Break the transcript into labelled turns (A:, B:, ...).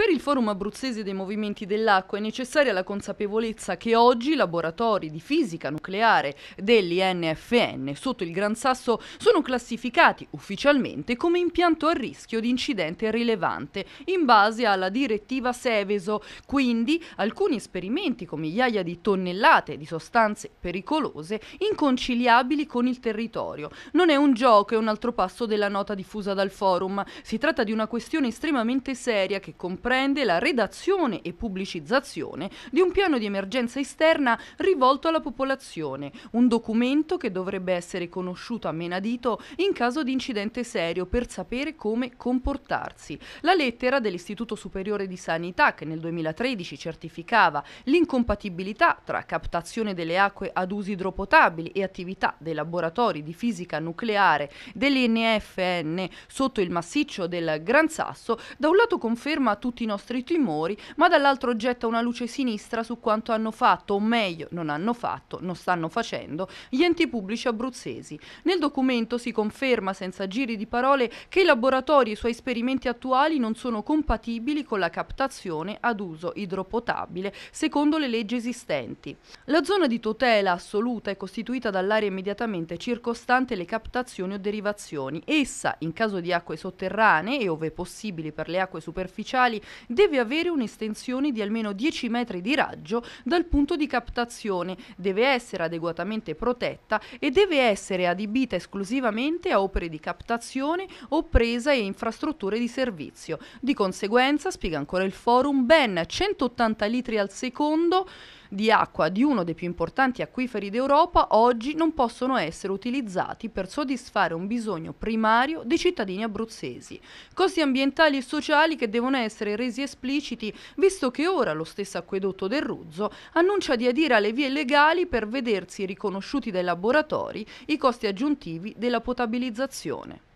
A: Per il Forum Abruzzese dei Movimenti dell'Acqua è necessaria la consapevolezza che oggi i laboratori di fisica nucleare dell'INFN sotto il Gran Sasso sono classificati ufficialmente come impianto a rischio di incidente rilevante in base alla direttiva Seveso. Quindi alcuni esperimenti con migliaia di tonnellate di sostanze pericolose inconciliabili con il territorio. Non è un gioco, è un altro passo della nota diffusa dal Forum. Si tratta di una questione estremamente seria che comprende comprende la redazione e pubblicizzazione di un piano di emergenza esterna rivolto alla popolazione, un documento che dovrebbe essere conosciuto a menadito in caso di incidente serio per sapere come comportarsi. La lettera dell'Istituto Superiore di Sanità, che nel 2013 certificava l'incompatibilità tra captazione delle acque ad usi idropotabili e attività dei laboratori di fisica nucleare dell'INFN sotto il massiccio del Gran Sasso, da un lato conferma tutti tutti i nostri timori, ma dall'altro getta una luce sinistra su quanto hanno fatto, o meglio, non hanno fatto, non stanno facendo, gli enti pubblici abruzzesi. Nel documento si conferma senza giri di parole che i laboratori e i suoi esperimenti attuali non sono compatibili con la captazione ad uso idropotabile secondo le leggi esistenti. La zona di tutela assoluta è costituita dall'area immediatamente circostante le captazioni o derivazioni. Essa, in caso di acque sotterranee e ove possibili per le acque superficiali, deve avere un'estensione di almeno 10 metri di raggio dal punto di captazione, deve essere adeguatamente protetta e deve essere adibita esclusivamente a opere di captazione o presa e infrastrutture di servizio. Di conseguenza, spiega ancora il forum, ben 180 litri al secondo di acqua di uno dei più importanti acquiferi d'Europa oggi non possono essere utilizzati per soddisfare un bisogno primario dei cittadini abruzzesi. Costi ambientali e sociali che devono essere resi espliciti visto che ora lo stesso acquedotto del Ruzzo annuncia di adire alle vie legali per vedersi riconosciuti dai laboratori i costi aggiuntivi della potabilizzazione.